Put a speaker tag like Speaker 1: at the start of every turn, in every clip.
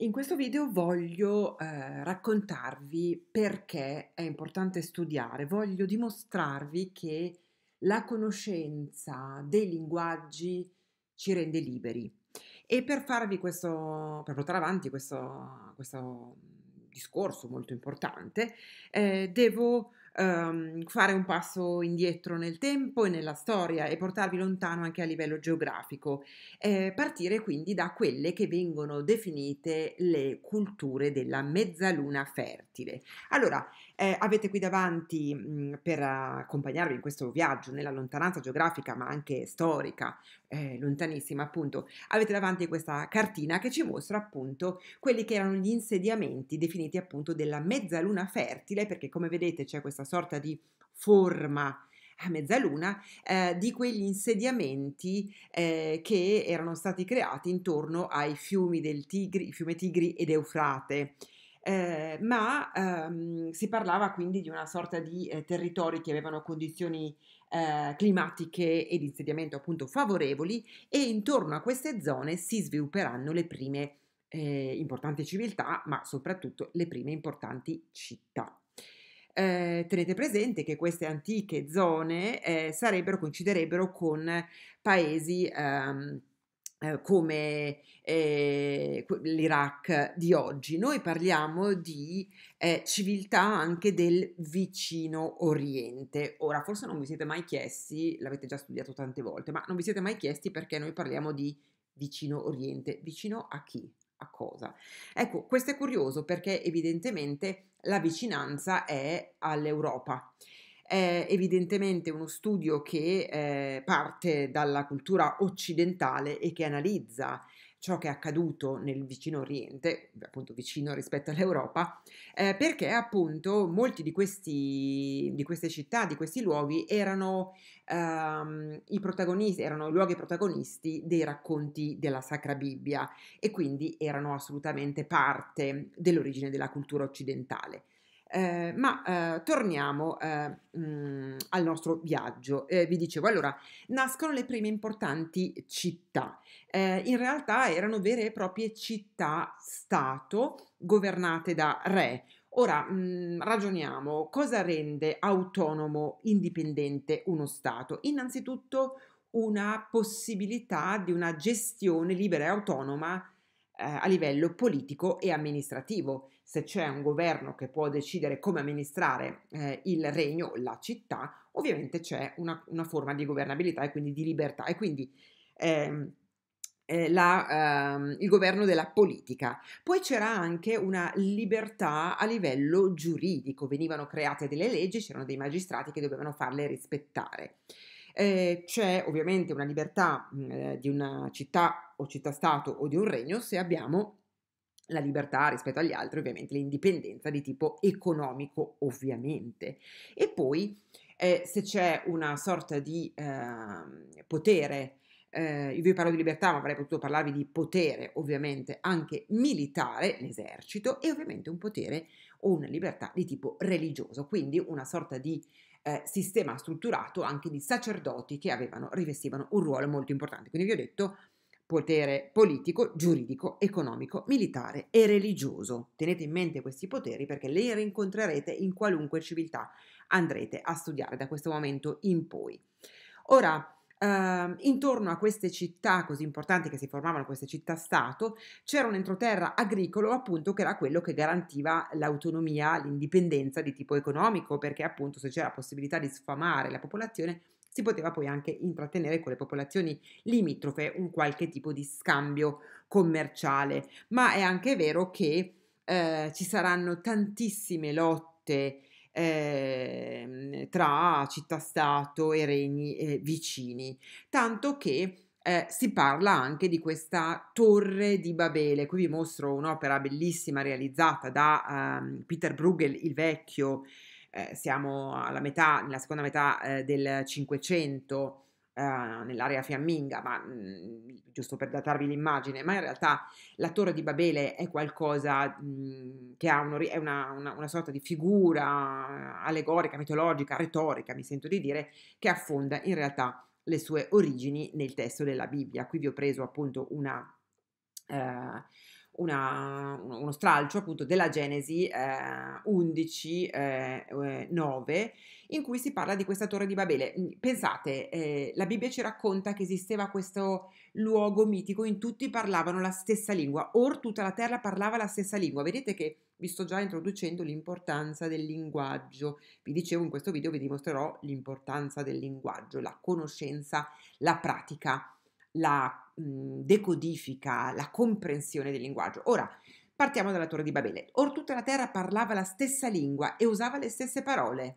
Speaker 1: In questo video voglio eh, raccontarvi perché è importante studiare, voglio dimostrarvi che la conoscenza dei linguaggi ci rende liberi e per farvi questo, per portare avanti questo, questo discorso molto importante, eh, devo um, fare un passo indietro nel tempo e nella storia e portarvi lontano anche a livello geografico, eh, partire quindi da quelle che vengono definite le culture della mezzaluna fertile. Allora, eh, avete qui davanti mh, mhmm, per accompagnarvi in questo viaggio nella lontananza geografica ma anche storica, eh, lontanissima appunto, avete davanti questa cartina che ci mostra appunto quelli che erano gli insediamenti definiti appunto della mezzaluna fertile perché come vedete c'è questa sorta di forma a mezzaluna eh, di quegli insediamenti eh, che erano stati creati intorno ai fiumi del Tigri, fiume Tigri ed Eufrate eh, ma ehm, si parlava quindi di una sorta di eh, territori che avevano condizioni eh, climatiche e di insediamento appunto favorevoli e intorno a queste zone si svilupperanno le prime eh, importanti civiltà, ma soprattutto le prime importanti città. Eh, tenete presente che queste antiche zone eh, sarebbero, coinciderebbero con paesi ehm, eh, come eh, l'Iraq di oggi, noi parliamo di eh, civiltà anche del vicino Oriente. Ora, forse non vi siete mai chiesti, l'avete già studiato tante volte, ma non vi siete mai chiesti perché noi parliamo di vicino Oriente. Vicino a chi? A cosa? Ecco, questo è curioso perché evidentemente la vicinanza è all'Europa è evidentemente uno studio che eh, parte dalla cultura occidentale e che analizza ciò che è accaduto nel vicino Oriente, appunto vicino rispetto all'Europa, eh, perché appunto molti di, questi, di queste città, di questi luoghi erano, ehm, i protagonisti, erano luoghi protagonisti dei racconti della Sacra Bibbia e quindi erano assolutamente parte dell'origine della cultura occidentale. Eh, ma eh, torniamo eh, mh, mm, al nostro viaggio. Eh, vi dicevo, allora, nascono le prime importanti città. Eh, in realtà erano vere e proprie città-stato governate da re. Ora mh, mm, ragioniamo cosa rende autonomo, indipendente uno Stato. Innanzitutto una possibilità di una gestione libera e autonoma eh, a livello politico e amministrativo se c'è un governo che può decidere come amministrare eh, il regno, la città, ovviamente c'è una, una, forma di governabilità e quindi di libertà e quindi ehm, eh, eh, il governo della politica. Poi c'era anche una libertà a livello giuridico, venivano create delle leggi, c'erano dei magistrati che dovevano farle rispettare. Eh, c'è ovviamente una libertà mm, eh, di una città o città-stato o di un regno se abbiamo la libertà rispetto agli altri, ovviamente l'indipendenza di tipo economico, ovviamente. E poi eh, se c'è una sorta di eh, potere, eh, io vi parlo di libertà, ma avrei potuto parlarvi di potere, ovviamente, anche militare, l'esercito, e ovviamente un potere o una libertà di tipo religioso, quindi una sorta di eh, sistema strutturato anche di sacerdoti che avevano, rivestivano un ruolo molto importante. Quindi vi ho detto potere politico, giuridico, economico, militare e religioso. Tenete in mente questi poteri perché li rincontrerete in qualunque civiltà andrete a studiare da questo momento in poi. Ora, Uh, intorno a queste città così importanti che si formavano queste città-stato c'era un entroterra agricolo appunto che era quello che garantiva l'autonomia, l'indipendenza di tipo economico perché appunto se c'era possibilità di sfamare la popolazione si poteva poi anche intrattenere con le popolazioni limitrofe un qualche tipo di scambio commerciale, ma è anche vero che eh, ci saranno tantissime lotte eh, tra città-stato e regni eh, vicini, tanto che eh, si parla anche di questa torre di Babele. Qui vi mostro un'opera bellissima realizzata da um, Peter Bruegel il vecchio eh, siamo alla metà, nella seconda metà eh, del Cinquecento, eh, nell'area fiamminga, ma mh, mhmm, giusto per datarvi l'immagine, ma in realtà la torre di Babele è qualcosa mh, mhmm, che ha un, è una, una, una, sorta di figura allegorica, mitologica, retorica, mi sento di dire, che affonda in realtà le sue origini nel testo della Bibbia. Qui vi ho preso appunto una... Eh, una, uno stralcio appunto della Genesi eh, 11, eh, 9, eh, in cui si parla di questa torre di Babele. Pensate, eh, la Bibbia ci racconta che esisteva questo luogo mitico in cui tutti parlavano la stessa lingua, or tutta la terra parlava la stessa lingua. Vedete che vi sto già introducendo l'importanza del linguaggio. Vi dicevo in questo video vi dimostrerò l'importanza del linguaggio, la conoscenza, la pratica la mhmm, decodifica, la comprensione del linguaggio. Ora, partiamo dalla Torre di Babele. Or tutta la terra parlava la stessa lingua e usava le stesse parole.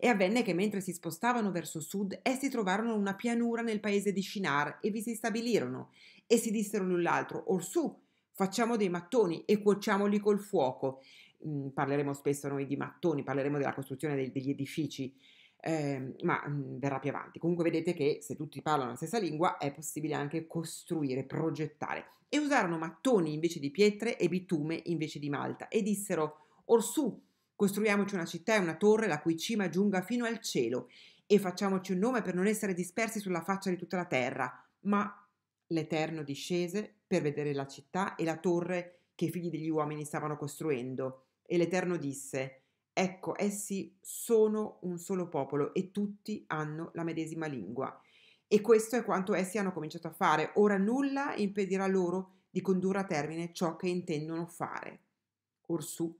Speaker 1: E avvenne che mentre si spostavano verso sud, essi trovarono una pianura nel paese di Shinar e vi si stabilirono. E si dissero l'un l'altro, Orsù, facciamo dei mattoni e cuociamoli col fuoco. Mm, parleremo spesso noi di mattoni, parleremo della costruzione degli edifici eh, ma mh, mhmm, verrà più avanti. Comunque vedete che se tutti parlano la stessa lingua è possibile anche costruire, progettare. E usarono mattoni invece di pietre e bitume invece di malta e dissero Orsù, costruiamoci una città e una torre la cui cima giunga fino al cielo e facciamoci un nome per non essere dispersi sulla faccia di tutta la terra. Ma l'Eterno discese per vedere la città e la torre che i figli degli uomini stavano costruendo. E l'Eterno disse Ecco, essi sono un solo popolo e tutti hanno la medesima lingua. E questo è quanto essi hanno cominciato a fare. Ora nulla impedirà loro di condurre a termine ciò che intendono fare. Orsù,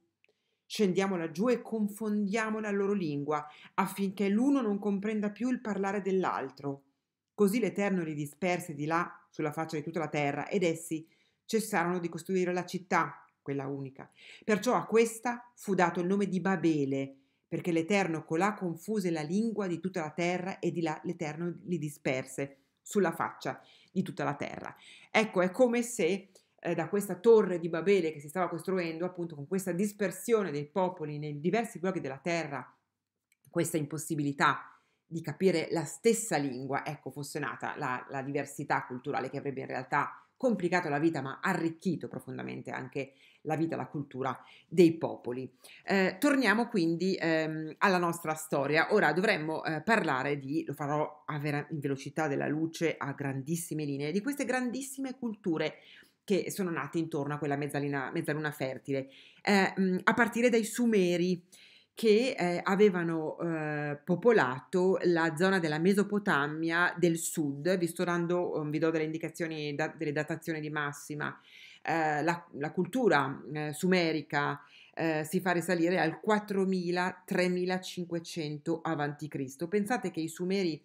Speaker 1: scendiamo laggiù e confondiamo la loro lingua, affinché l'uno non comprenda più il parlare dell'altro. Così l'Eterno li disperse di là sulla faccia di tutta la terra, ed essi cessarono di costruire la città quella unica. Perciò a questa fu dato il nome di Babele, perché l'Eterno colà confuse la lingua di tutta la terra e di là l'Eterno li disperse sulla faccia di tutta la terra. Ecco, è come se eh, da questa torre di Babele che si stava costruendo, appunto con questa dispersione dei popoli nei diversi luoghi della terra, questa impossibilità di capire la stessa lingua, ecco, fosse nata la, la diversità culturale che avrebbe in realtà complicato la vita ma arricchito profondamente anche la vita, la cultura dei popoli. Eh, torniamo quindi ehm, alla nostra storia. Ora dovremmo eh, parlare di, lo farò vera- in velocità della luce a grandissime linee, di queste grandissime culture che sono nate intorno a quella mezzaluna fertile, eh, mm, a partire dai Sumeri che eh, avevano eh, popolato la zona della Mesopotamia del sud, vi sto dando, mm, vi do delle indicazioni, da, delle datazioni di massima, eh, la, la, cultura eh, sumerica eh, si fa risalire al 4000-3500 a.C. Pensate che i sumeri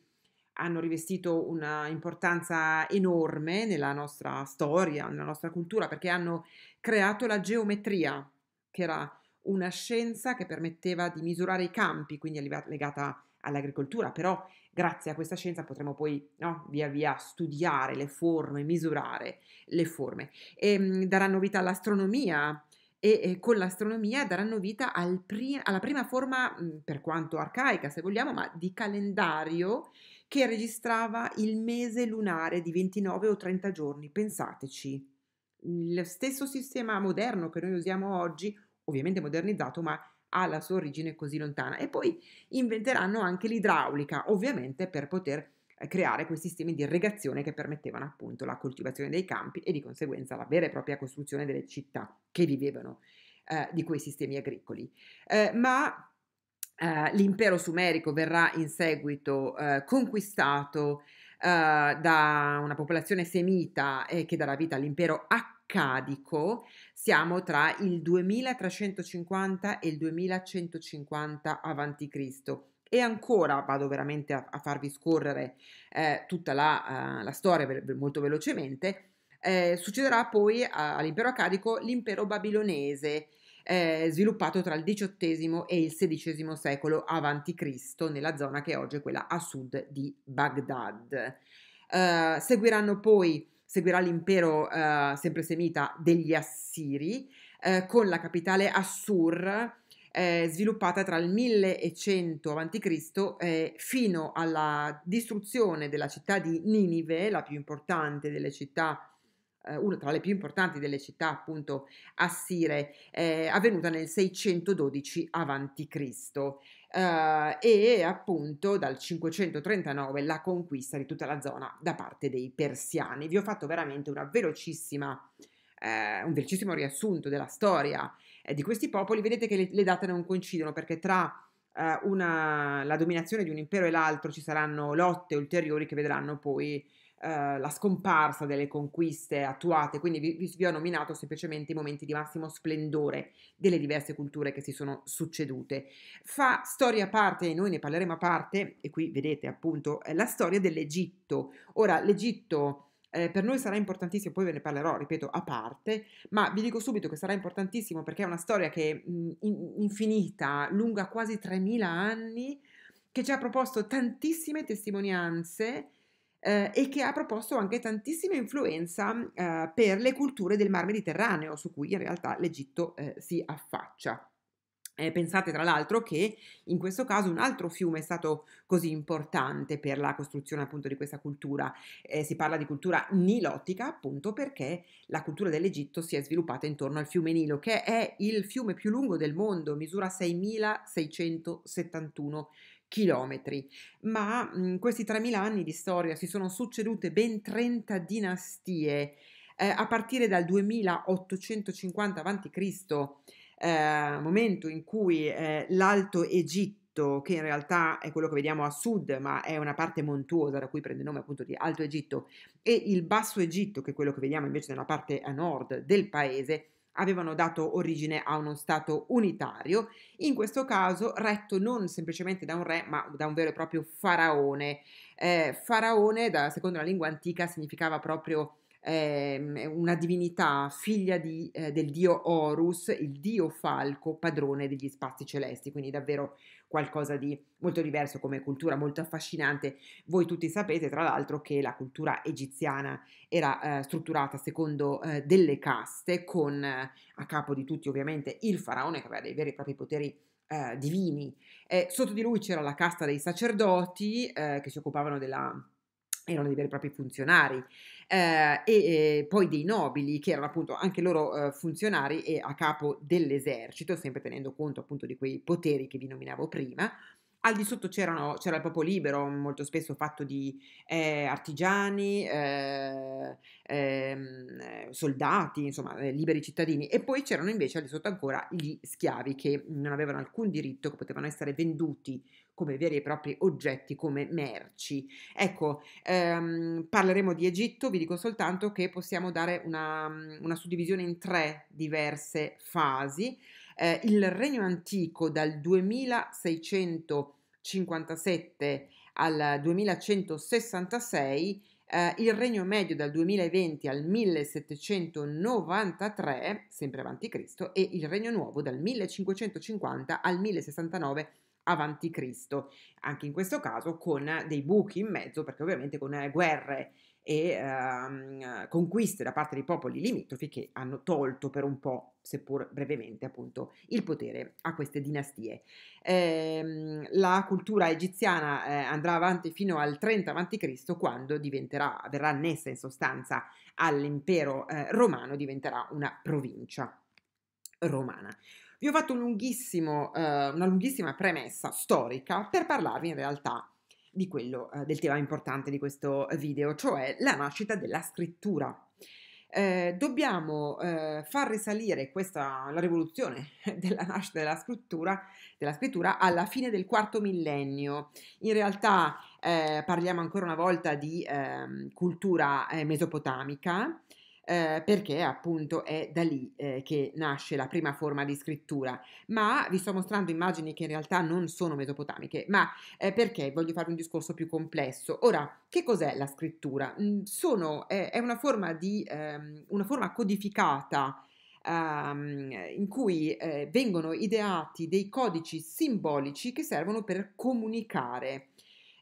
Speaker 1: hanno rivestito una importanza enorme nella nostra storia, nella nostra cultura, perché hanno creato la geometria, che era una scienza che permetteva di misurare i campi, quindi legata all'agricoltura, però grazie a questa scienza potremo poi no, via via studiare le forme, misurare le forme. E, ehm, mh, daranno vita all'astronomia e, e con l'astronomia daranno vita al pri- alla prima forma, mh, mm, per quanto arcaica se vogliamo, ma di calendario che registrava il mese lunare di 29 o 30 giorni, pensateci. Lo stesso sistema moderno che noi usiamo oggi ovviamente modernizzato, ma ha la sua origine così lontana. E poi inventeranno anche l'idraulica, ovviamente per poter eh, creare quei sistemi di irrigazione che permettevano appunto la coltivazione dei campi e di conseguenza la vera e propria costruzione delle città che vivevano eh, di quei sistemi agricoli. Eh, ma eh, l'impero sumerico verrà in seguito eh, conquistato eh, da una popolazione semita e che darà vita all'impero Akkad accadico siamo tra il 2350 e il 2150 a.C. E ancora vado veramente a, a farvi scorrere eh, tutta la, uh, la storia ve- molto velocemente. Eh, succederà poi a, all'impero accadico l'impero babilonese, eh, sviluppato tra il XVIII e il XVI secolo a.C. nella zona che oggi è quella a sud di Baghdad. Eh, seguiranno poi seguirà l'impero eh, sempre semita degli Assiri, eh, con la capitale Assur eh, sviluppata tra il 1100 a.C. Eh, fino alla distruzione della città di Ninive, la più importante delle città eh, una tra le più importanti delle città appunto assire, eh, avvenuta nel 612 a.C eh, e appunto dal 539 la conquista di tutta la zona da parte dei persiani. Vi ho fatto veramente una velocissima eh, un velocissimo riassunto della storia eh, di questi popoli, vedete che le, le date non coincidono perché tra eh, una, la dominazione di un impero e l'altro ci saranno lotte ulteriori che vedranno poi eh, la scomparsa delle conquiste attuate, quindi vi, vi ho nominato semplicemente i momenti di massimo splendore delle diverse culture che si sono succedute. Fa storia a parte, e noi ne parleremo a parte, e qui vedete appunto eh, la storia dell'Egitto. Ora, l'Egitto... Eh, per noi sarà importantissimo, poi ve ne parlerò, ripeto, a parte, ma vi dico subito che sarà importantissimo perché è una storia che mm, in, infinita, lunga quasi 3000 anni, che ci ha proposto tantissime testimonianze eh, e che ha proposto anche tantissima influenza eh, per le culture del Mar Mediterraneo, su cui in realtà l'Egitto eh, si affaccia. Eh, pensate tra l'altro che in questo caso un altro fiume è stato così importante per la costruzione appunto di questa cultura. Eh, si parla di cultura nilotica appunto perché la cultura dell'Egitto si è sviluppata intorno al fiume Nilo, che è il fiume più lungo del mondo, misura 6671 metri chilometri, ma in mhmm, questi 3.000 anni di storia si sono succedute ben 30 dinastie, eh, a partire dal 2850 a.C., eh, momento in cui eh, l'Alto Egitto che in realtà è quello che vediamo a sud, ma è una parte montuosa da cui prende il nome appunto di Alto Egitto, e il Basso Egitto, che è quello che vediamo invece nella parte a nord del paese, avevano dato origine a uno Stato unitario, in questo caso retto non semplicemente da un re, ma da un vero e proprio faraone. Eh, faraone, da, secondo la lingua antica, significava proprio eh, una divinità figlia di, eh, del dio Horus, il dio falco, padrone degli spazi celesti, quindi davvero qualcosa di molto diverso come cultura, molto affascinante. Voi tutti sapete, tra l'altro, che la cultura egiziana era eh, strutturata secondo eh, delle caste, con eh, a capo di tutti ovviamente il faraone che aveva dei veri e propri poteri eh, divini. sotto di lui c'era la casta dei sacerdoti eh, che si occupavano della erano dei veri e propri funzionari eh, e, e, eh, poi dei nobili che erano appunto anche loro eh, funzionari e a capo dell'esercito, sempre tenendo conto appunto di quei poteri che vi nominavo prima al di sotto c'era il popolo libero, molto spesso fatto di eh, artigiani, eh, eh, soldati, insomma, eh, liberi cittadini. E poi c'erano invece al di sotto ancora gli schiavi che non avevano alcun diritto, che potevano essere venduti come veri e propri oggetti, come merci. Ecco, ehm, parleremo di Egitto, vi dico soltanto che possiamo dare una, una suddivisione in tre diverse fasi eh, il Regno Antico dal 2657 al 2166, eh, il Regno Medio dal 2020 al 1793, sempre avanti Cristo, e il Regno Nuovo dal 1550 al 1069 avanti Cristo, anche in questo caso con dei buchi in mezzo, perché ovviamente con eh, guerre e ehm, conquiste da parte dei popoli limitrofi che hanno tolto per un po', seppur brevemente, appunto, il potere a queste dinastie. Ehm, la cultura egiziana eh, andrà avanti fino al 30 a.C., quando diventerà, verrà annessa in sostanza all'impero eh, romano, diventerà una provincia romana. Vi ho fatto un eh, una lunghissima premessa storica per parlarvi in realtà di quello, eh, del tema importante di questo eh, video, cioè la nascita della scrittura. Eh, dobbiamo eh, far risalire questa, la rivoluzione della nascita della scrittura, della scrittura, alla fine del quarto millennio. In realtà eh, parliamo ancora una volta di ehm, cultura eh, mesopotamica eh, perché appunto è da lì eh, che nasce la prima forma di scrittura. Ma vi sto mostrando immagini che in realtà non sono mesopotamiche, ma eh, perché voglio fare un discorso più complesso. Ora, che cos'è la scrittura? Mm, sono, è una forma, di, ehm, una forma codificata ehm, in cui eh, vengono ideati dei codici simbolici che servono per comunicare,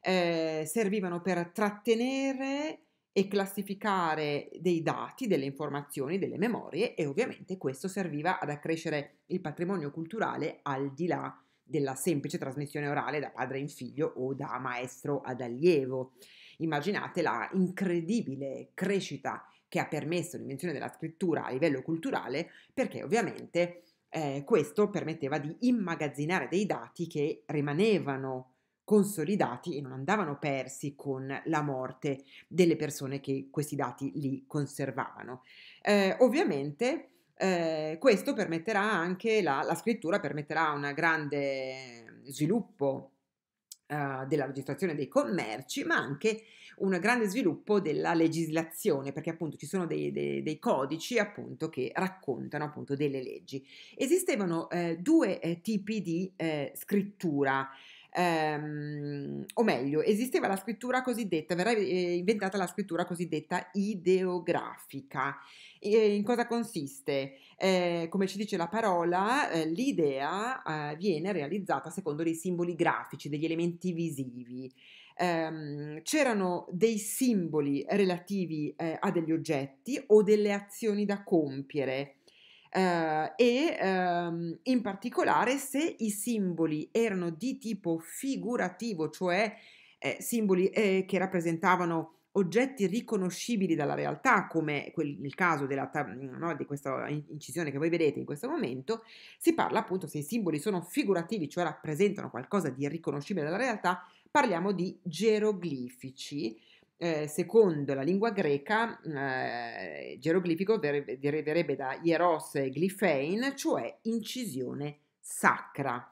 Speaker 1: eh, servivano per trattenere e classificare dei dati, delle informazioni, delle memorie e ovviamente questo serviva ad accrescere il patrimonio culturale al di là della semplice trasmissione orale da padre in figlio o da maestro ad allievo. Immaginate la incredibile crescita che ha permesso l'invenzione della scrittura a livello culturale perché ovviamente eh, questo permetteva di immagazzinare dei dati che rimanevano consolidati e non andavano persi con la morte delle persone che questi dati li conservavano. Eh, ovviamente eh, questo permetterà anche, la, la scrittura permetterà un grande sviluppo eh, della registrazione dei commerci, ma anche un grande sviluppo della legislazione, perché appunto ci sono dei, dei, dei codici appunto che raccontano appunto delle leggi. Esistevano eh, due eh, tipi di eh, scrittura ehm, o meglio, esisteva la scrittura cosiddetta, verrà eh, inventata la scrittura cosiddetta ideografica. E eh, in cosa consiste? Eh, come ci dice la parola, eh, l'idea eh, viene realizzata secondo dei simboli grafici, degli elementi visivi ehm, c'erano dei simboli relativi eh, a degli oggetti o delle azioni da compiere eh, e ehm, in particolare se i simboli erano di tipo figurativo, cioè eh, simboli eh, che rappresentavano oggetti riconoscibili dalla realtà, come quel, il caso della, no, di questa incisione che voi vedete in questo momento, si parla appunto se i simboli sono figurativi, cioè rappresentano qualcosa di riconoscibile dalla realtà, parliamo di geroglifici eh, secondo la lingua greca eh, geroglifico deriverebbe da hieros glifein, cioè incisione sacra.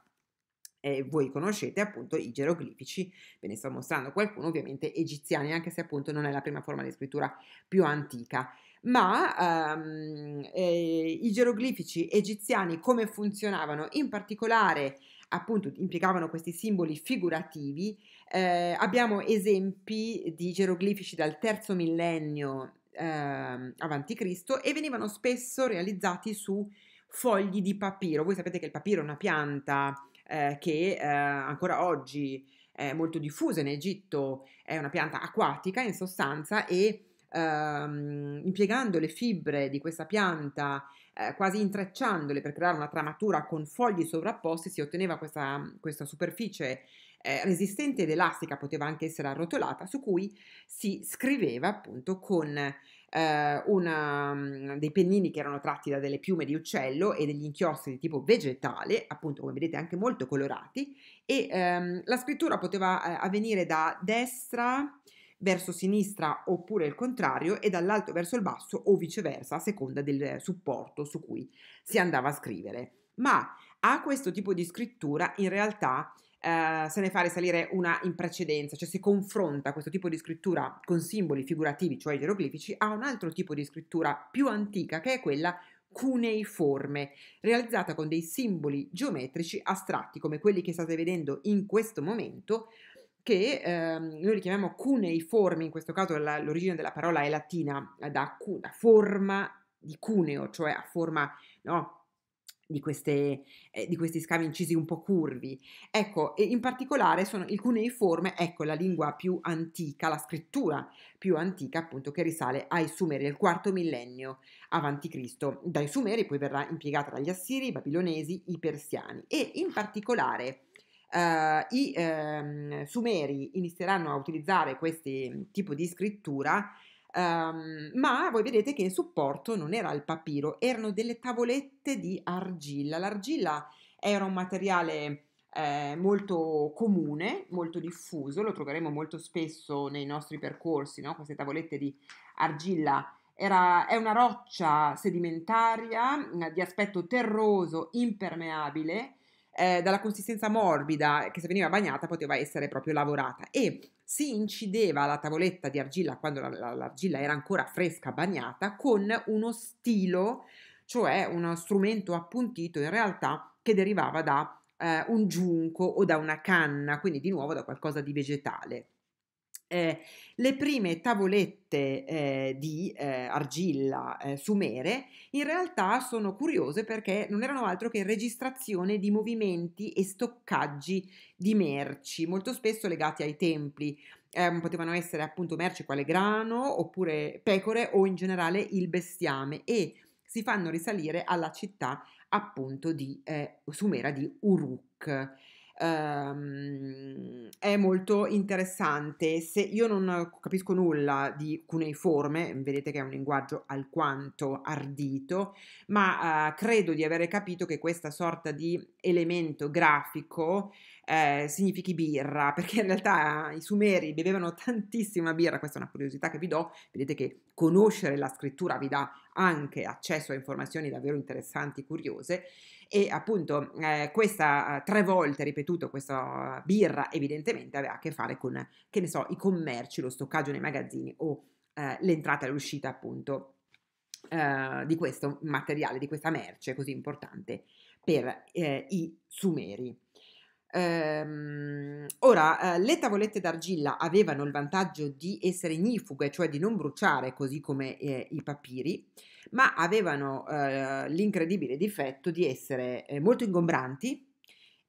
Speaker 1: Eh, voi conoscete appunto i geroglifici, ve ne sto mostrando qualcuno, ovviamente egiziani, anche se appunto non è la prima forma di scrittura più antica. Ma ehm, eh, i geroglifici egiziani come funzionavano? In particolare, appunto, implicavano questi simboli figurativi eh, abbiamo esempi di geroglifici dal terzo millennio eh, avanti Cristo e venivano spesso realizzati su fogli di papiro. Voi sapete che il papiro è una pianta eh, che eh, ancora oggi è molto diffusa in Egitto, è una pianta acquatica in sostanza e ehm, impiegando le fibre di questa pianta eh, quasi intrecciandole per creare una tramatura con fogli sovrapposti si otteneva questa, questa superficie eh, resistente ed elastica, poteva anche essere arrotolata, su cui si scriveva appunto con eh, una, mm, dei pennini che erano tratti da delle piume di uccello e degli inchiostri di tipo vegetale, appunto come vedete anche molto colorati, e ehm, la scrittura poteva eh, avvenire da destra verso sinistra oppure il contrario e dall'alto verso il basso o viceversa a seconda del supporto su cui si andava a scrivere. Ma a questo tipo di scrittura in realtà eh, se ne fa risalire una in precedenza, cioè si confronta questo tipo di scrittura con simboli figurativi, cioè geroglifici, a un altro tipo di scrittura più antica che è quella cuneiforme, realizzata con dei simboli geometrici astratti come quelli che state vedendo in questo momento, che ehm, noi li chiamiamo cuneiformi, in questo caso la, l'origine della parola è latina, eh, da, cu- forma di cuneo, cioè a forma no, di, queste, eh, di, questi scavi incisi un po' curvi. Ecco, in particolare sono il cuneiforme, ecco la lingua più antica, la scrittura più antica appunto che risale ai Sumeri, al quarto millennio avanti Cristo. Dai Sumeri poi verrà impiegata dagli Assiri, i Babilonesi, i Persiani e in particolare eh, i eh, Sumeri inizieranno a utilizzare questo mm, tipo di scrittura Um, ma voi vedete che il supporto non era il papiro, erano delle tavolette di argilla. L'argilla era un materiale eh, molto comune, molto diffuso, lo troveremo molto spesso nei nostri percorsi, no? queste tavolette di argilla. Era, è una roccia sedimentaria di aspetto terroso, impermeabile, eh, dalla consistenza morbida che se veniva bagnata poteva essere proprio lavorata e si incideva la tavoletta di argilla quando la, la, l'argilla era ancora fresca bagnata con uno stilo, cioè uno strumento appuntito in realtà che derivava da eh, un giunco o da una canna, quindi di nuovo da qualcosa di vegetale. Eh, le prime tavolette eh, di eh, argilla sumere eh, in realtà sono curiose perché non erano altro che registrazione di movimenti e stoccaggi di merci, molto spesso legati ai templi. Ehm, potevano essere appunto merci quale grano oppure pecore o in generale il bestiame e si fanno risalire alla città appunto di eh, Sumera di Uruk ehm, è molto interessante. Se io non capisco nulla di cuneiforme, vedete che è un linguaggio alquanto ardito, ma eh, credo di avere capito che questa sorta di elemento grafico eh, significhi birra, perché in realtà i sumeri bevevano tantissima birra, questa è una curiosità che vi do, vedete che conoscere la scrittura vi dà anche accesso a informazioni davvero interessanti, curiose, e appunto eh, questa eh, tre volte ripetuto questa birra evidentemente aveva a che fare con, che ne so, i commerci, lo stoccaggio nei magazzini o eh, l'entrata e l'uscita appunto eh, di questo materiale, di questa merce così importante per eh, i sumeri. Ehm, ora, eh, le tavolette d'argilla avevano il vantaggio di essere ignifughe, cioè di non bruciare così come i papiri, ma avevano eh, l'incredibile difetto di essere eh, molto ingombranti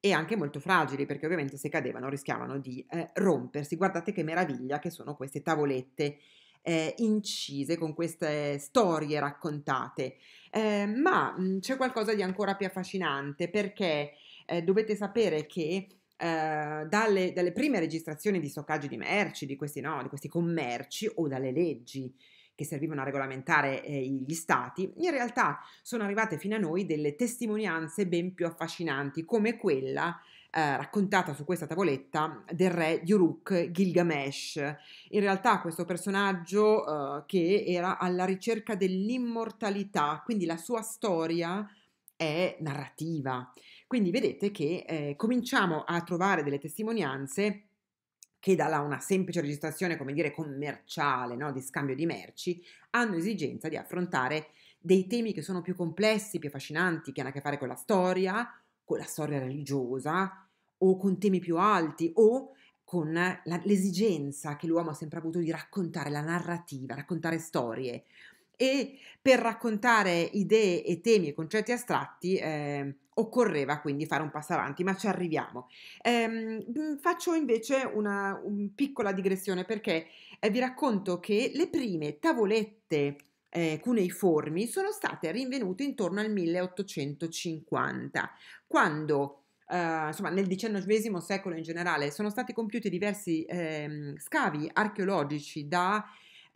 Speaker 1: e anche molto fragili, perché ovviamente se cadevano rischiavano di eh, rompersi. Guardate che meraviglia che sono queste tavolette eh, incise con queste storie raccontate. Eh, ma mh, mhmm, c'è qualcosa di ancora più affascinante perché eh, dovete sapere che eh, dalle, dalle, prime registrazioni di stoccaggio di merci, di questi, no, di questi commerci o dalle leggi che servivano a regolamentare eh, gli stati, in realtà sono arrivate fino a noi delle testimonianze ben più affascinanti, come quella eh, raccontata su questa tavoletta del re di Uruk Gilgamesh. In realtà questo personaggio eh, che era alla ricerca dell'immortalità, quindi la sua storia è narrativa. Quindi vedete che eh, cominciamo a trovare delle testimonianze che da una semplice registrazione, come dire, commerciale, no? di scambio di merci, hanno esigenza di affrontare dei temi che sono più complessi, più affascinanti, che hanno a che fare con la storia, con la storia religiosa, o con temi più alti, o con la, l'esigenza che l'uomo ha sempre avuto di raccontare la narrativa, raccontare storie. E per raccontare idee e temi e concetti astratti eh, occorreva quindi fare un passo avanti, ma ci arriviamo. Ehm, mhmm, faccio invece una, una piccola digressione perché eh, vi racconto che le prime tavolette eh, cuneiformi sono state rinvenute intorno al 1850, quando Uh, insomma, nel XIX secolo in generale sono stati compiuti diversi ehm, scavi archeologici da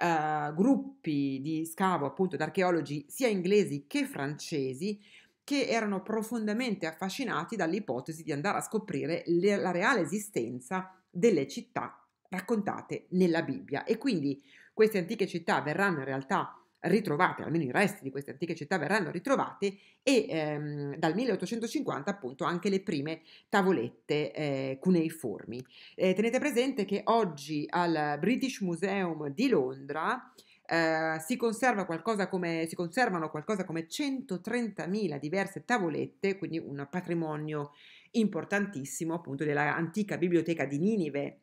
Speaker 1: uh, gruppi di scavo, appunto, da archeologi sia inglesi che francesi, che erano profondamente affascinati dall'ipotesi di andare a scoprire le, la reale esistenza delle città raccontate nella Bibbia e quindi queste antiche città verranno in realtà ritrovate, almeno i resti di queste antiche città verranno ritrovate e ehm, dal 1850 appunto anche le prime tavolette eh, cuneiformi. Eh, tenete presente che oggi al British Museum di Londra eh, si, conserva come, si conservano qualcosa come 130.000 diverse tavolette, quindi un patrimonio importantissimo appunto dell'antica biblioteca di Ninive,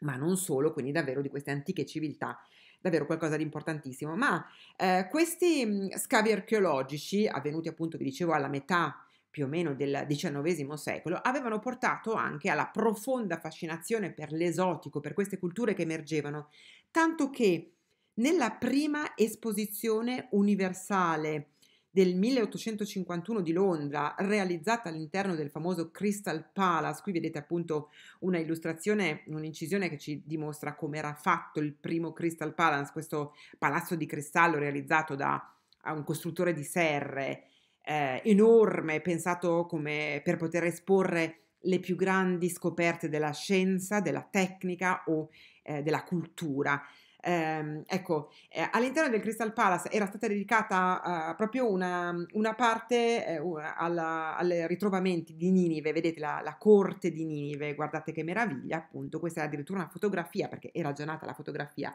Speaker 1: ma non solo, quindi davvero di queste antiche civiltà davvero qualcosa di importantissimo. Ma eh, questi mm, scavi archeologici, avvenuti appunto, vi dicevo, alla metà più o meno del XIX secolo, avevano portato anche alla profonda fascinazione per l'esotico, per queste culture che emergevano, tanto che nella prima esposizione universale del 1851 di Londra, realizzata all'interno del famoso Crystal Palace. Qui vedete appunto una illustrazione, un'incisione che ci dimostra come era fatto il primo Crystal Palace, questo palazzo di cristallo realizzato da un costruttore di serre eh, enorme, pensato come per poter esporre le più grandi scoperte della scienza, della tecnica o eh, della cultura. Eh, ecco, eh, all'interno del Crystal Palace era stata dedicata eh, proprio una, una parte eh, una, ai ritrovamenti di Ninive, vedete la, la, corte di Ninive, guardate che meraviglia, appunto, questa è addirittura una fotografia perché era già nata la fotografia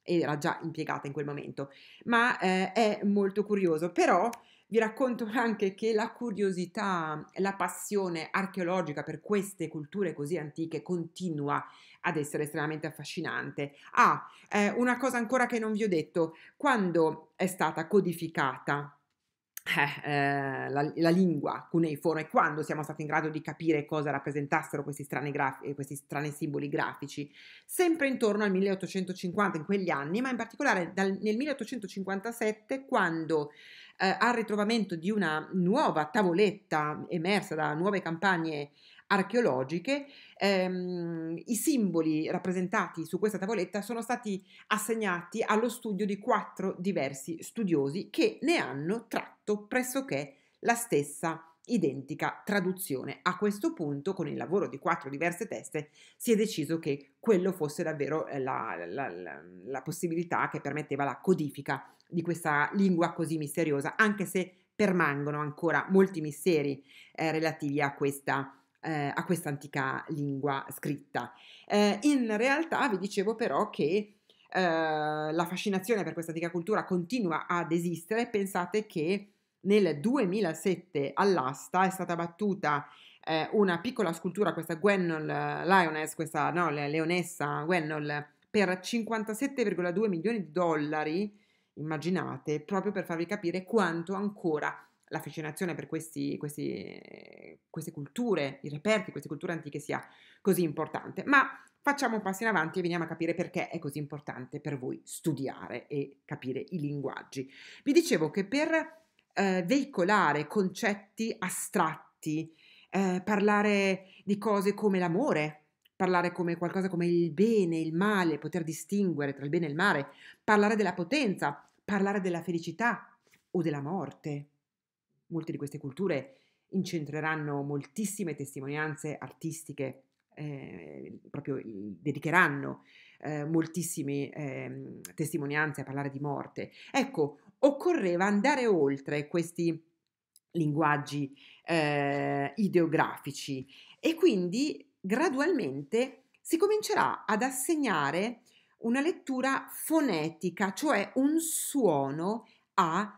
Speaker 1: era già impiegata in quel momento, ma eh, è molto curioso, però vi racconto anche che la curiosità, la passione archeologica per queste culture così antiche continua ad essere estremamente affascinante. Ah, eh, una cosa ancora che non vi ho detto, quando è stata codificata eh, eh, la, la, lingua cuneiforme quando siamo stati in grado di capire cosa rappresentassero questi strani, graf- eh, questi strani simboli grafici, sempre intorno al 1850 in quegli anni, ma in particolare dal, nel 1857 quando eh, al ritrovamento di una nuova tavoletta emersa da nuove campagne archeologiche, ehm, i simboli rappresentati su questa tavoletta sono stati assegnati allo studio di quattro diversi studiosi che ne hanno tratto pressoché la stessa identica traduzione. A questo punto, con il lavoro di quattro diverse teste, si è deciso che quello fosse davvero eh, la, la, la, la, possibilità che permetteva la codifica di questa lingua così misteriosa, anche se permangono ancora molti misteri eh, relativi a questa eh, a questa antica lingua scritta. Eh, in realtà vi dicevo però che eh, la fascinazione per questa antica cultura continua ad esistere, pensate che nel 2007 all'asta è stata battuta eh, una piccola scultura, questa Gwennol eh, Lioness, questa no, leonessa Gwennol, per 57,2 milioni di dollari, immaginate, proprio per farvi capire quanto ancora l'affascinazione per questi, questi, queste culture, i reperti, queste culture antiche sia così importante. Ma facciamo un passo in avanti e veniamo a capire perché è così importante per voi studiare e capire i linguaggi. Vi dicevo che per eh, veicolare concetti astratti, eh, parlare di cose come l'amore, parlare come qualcosa come il bene, il male, poter distinguere tra il bene e il male, parlare della potenza, parlare della felicità o della morte, molte di queste culture incentreranno moltissime testimonianze artistiche, eh, proprio dedicheranno eh, moltissime eh, testimonianze a parlare di morte. Ecco, occorreva andare oltre questi linguaggi eh, ideografici e quindi gradualmente si comincerà ad assegnare una lettura fonetica, cioè un suono a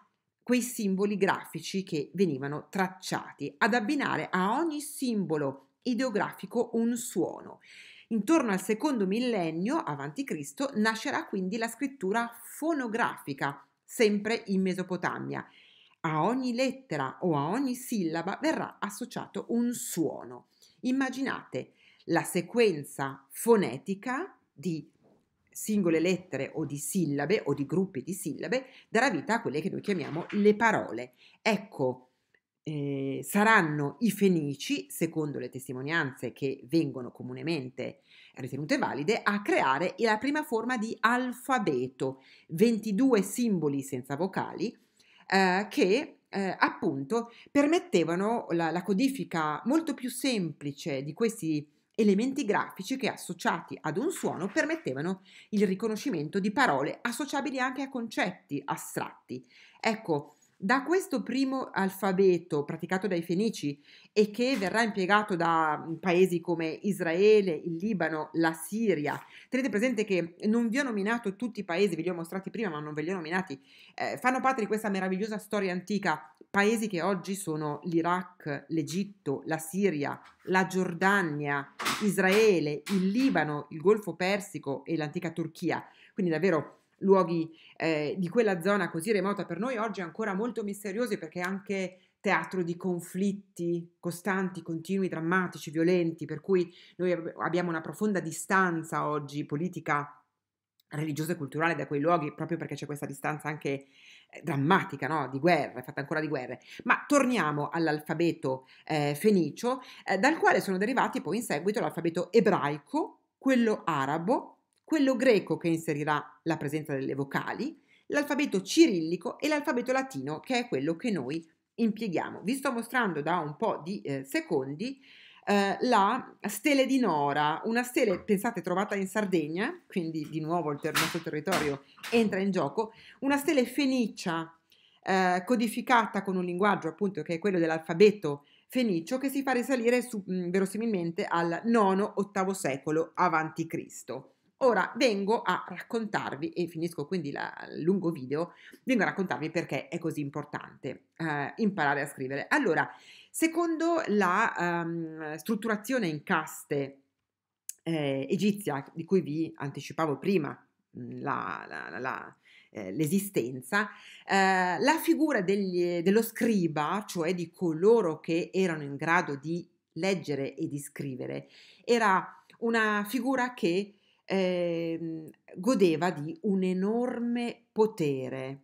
Speaker 1: quei simboli grafici che venivano tracciati, ad abbinare a ogni simbolo ideografico un suono. Intorno al secondo millennio a.C. nascerà quindi la scrittura fonografica, sempre in Mesopotamia. A ogni lettera o a ogni sillaba verrà associato un suono. Immaginate la sequenza fonetica di singole lettere o di sillabe o di gruppi di sillabe darà vita a quelle che noi chiamiamo le parole. Ecco, eh, saranno i fenici, secondo le testimonianze che vengono comunemente ritenute valide, a creare la prima forma di alfabeto, 22 simboli senza vocali, eh, che eh, appunto permettevano la, la, codifica molto più semplice di questi elementi grafici che associati ad un suono permettevano il riconoscimento di parole associabili anche a concetti astratti. Ecco, da questo primo alfabeto praticato dai Fenici e che verrà impiegato da mm, paesi come Israele, il Libano, la Siria, tenete presente che non vi ho nominato tutti i paesi, ve li ho mostrati prima ma non ve li ho nominati, eh, fanno parte di questa meravigliosa storia antica, paesi che oggi sono l'Iraq, l'Egitto, la Siria, la Giordania, Israele, il Libano, il Golfo Persico e l'antica Turchia. Quindi davvero luoghi eh, di quella zona così remota per noi oggi ancora molto misteriosi perché anche teatro di conflitti costanti, continui, drammatici, violenti, per cui noi abbiamo una profonda distanza oggi politica religiosa e culturale da quei luoghi, proprio perché c'è questa distanza anche eh, drammatica, no? di guerre, fatta ancora di guerre. Ma torniamo all'alfabeto eh, fenicio, eh, dal quale sono derivati poi in seguito l'alfabeto ebraico, quello arabo, quello greco che inserirà la presenza delle vocali, l'alfabeto cirillico e l'alfabeto latino che è quello che noi impieghiamo. Vi sto mostrando da un po' di eh, secondi eh, la stele di Nora, una stele, pensate, trovata in Sardegna, quindi di nuovo il nostro territorio entra in gioco, una stele fenicia eh, codificata con un linguaggio appunto che è quello dell'alfabeto fenicio che si fa risalire su, mh, verosimilmente al IX-VIII secolo avanti Cristo. Ora vengo a raccontarvi, e finisco quindi il lungo video, vengo a raccontarvi perché è così importante eh, imparare a scrivere. Allora, secondo la um, strutturazione in caste eh, egizia, di cui vi anticipavo prima mm, la, la, la, eh, l'esistenza, eh, la figura degli, dello scriba, cioè di coloro che erano in grado di leggere e di scrivere, era una figura che eh, godeva di un enorme potere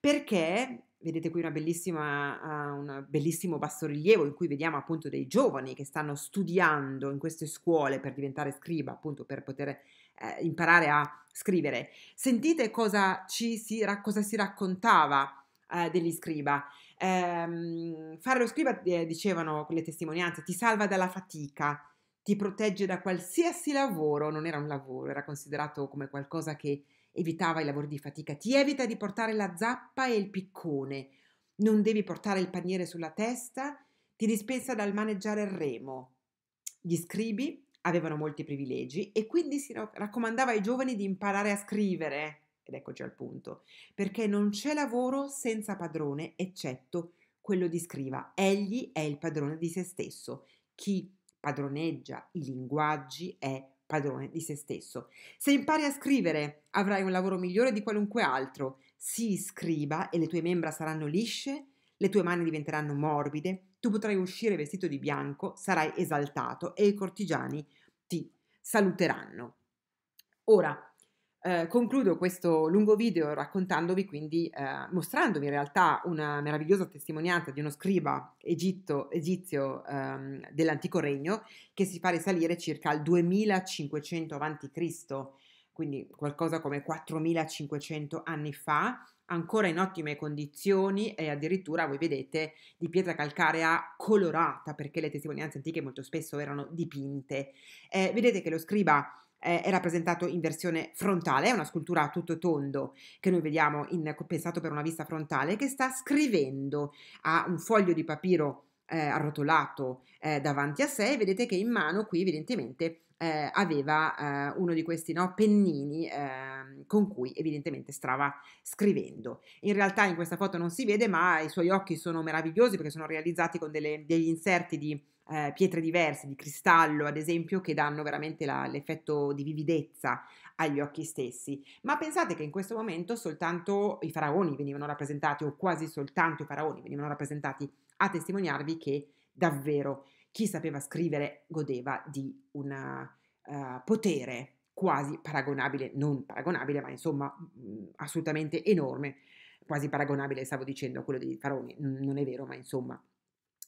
Speaker 1: perché vedete qui una bellissima, ah, un bellissimo bassorilievo in cui vediamo appunto dei giovani che stanno studiando in queste scuole per diventare scriba, appunto per poter eh, imparare a scrivere. Sentite cosa, si, cosa si, raccontava eh, degli scriba. Ehm, fare lo scriba, eh, dicevano le testimonianze, ti salva dalla fatica, ti protegge da qualsiasi lavoro, non era un lavoro, era considerato come qualcosa che evitava i lavori di fatica, ti evita di portare la zappa e il piccone, non devi portare il paniere sulla testa, ti dispensa dal maneggiare il remo. Gli scribi avevano molti privilegi e quindi si raccomandava ai giovani di imparare a scrivere, ed eccoci al punto, perché non c'è lavoro senza padrone eccetto quello di scriva. Egli è il padrone di se stesso. Chi padroneggia i linguaggi è padrone di se stesso. Se impari a scrivere, avrai un lavoro migliore di qualunque altro. Si scriba e le tue membra saranno lisce, le tue mani diventeranno morbide, tu potrai uscire vestito di bianco, sarai esaltato e i cortigiani ti saluteranno. Ora, Ehm, concludo questo lungo video raccontandovi quindi, eh, mostrandovi in realtà una meravigliosa testimonianza di uno scriba egitto, egizio ehm, dell'antico regno che si fa risalire circa al 2500 a.C., quindi qualcosa come 4500 anni fa, ancora in ottime condizioni e addirittura voi vedete di pietra calcarea colorata perché le testimonianze antiche molto spesso erano dipinte. Eh, vedete che lo scriba eh, è rappresentato in versione frontale, è una scultura a tutto tondo che noi vediamo in, pensato per una vista frontale, che sta scrivendo a un foglio di papiro eh, arrotolato eh, davanti a sé e vedete che in mano qui evidentemente eh, aveva eh, uno di questi no, pennini ehm, con cui evidentemente stava scrivendo. In realtà in questa foto non si vede ma i suoi occhi sono meravigliosi perché sono realizzati con delle, degli inserti di eh, pietre diverse, di cristallo ad esempio, che danno veramente la, l'effetto di vividezza agli occhi stessi. Ma pensate che in questo momento soltanto i faraoni venivano rappresentati, o quasi soltanto i faraoni venivano rappresentati a testimoniarvi che davvero chi sapeva scrivere godeva di un uh, eh, potere quasi paragonabile, non paragonabile, ma insomma mh, mm, assolutamente enorme, quasi paragonabile, stavo dicendo, a quello dei faraoni, non è vero, ma insomma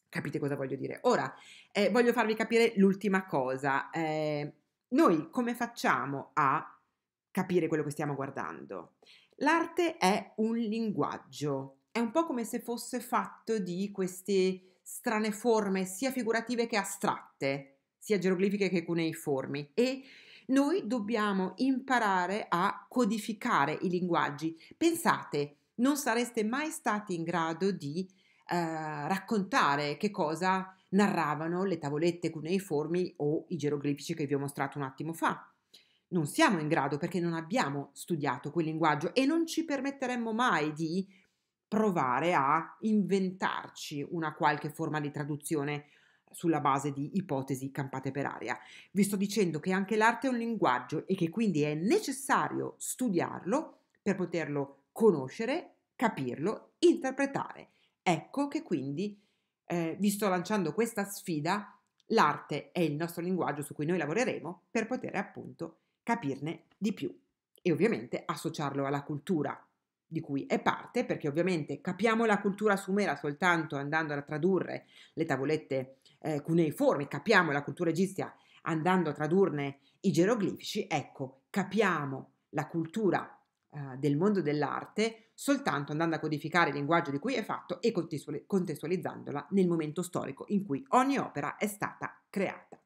Speaker 1: capite cosa voglio dire. Ora, eh, voglio farvi capire l'ultima cosa, eh, noi come facciamo a capire quello che stiamo guardando? L'arte è un linguaggio, è un po' come se fosse fatto di queste strane forme, sia figurative che astratte, sia geroglifiche che cuneiformi. E noi dobbiamo imparare a codificare i linguaggi. Pensate, non sareste mai stati in grado di eh, raccontare che cosa narravano le tavolette cuneiformi o i geroglifici che vi ho mostrato un attimo fa. Non siamo in grado perché non abbiamo studiato quel linguaggio e non ci permetteremmo mai di provare a inventarci una qualche forma di traduzione sulla base di ipotesi campate per aria. Vi sto dicendo che anche l'arte è un linguaggio e che quindi è necessario studiarlo per poterlo conoscere, capirlo, interpretare. Ecco che quindi eh, vi sto lanciando questa sfida. L'arte è il nostro linguaggio su cui noi lavoreremo per poter appunto capirne di più e ovviamente associarlo alla cultura di cui è parte, perché ovviamente capiamo la cultura sumera soltanto andando a tradurre le tavolette eh, cuneiformi, capiamo la cultura egizia andando a tradurne i geroglifici, ecco, capiamo la cultura eh, del mondo dell'arte soltanto andando a codificare il linguaggio di cui è fatto e contestualizzandola nel momento storico in cui ogni opera è stata creata.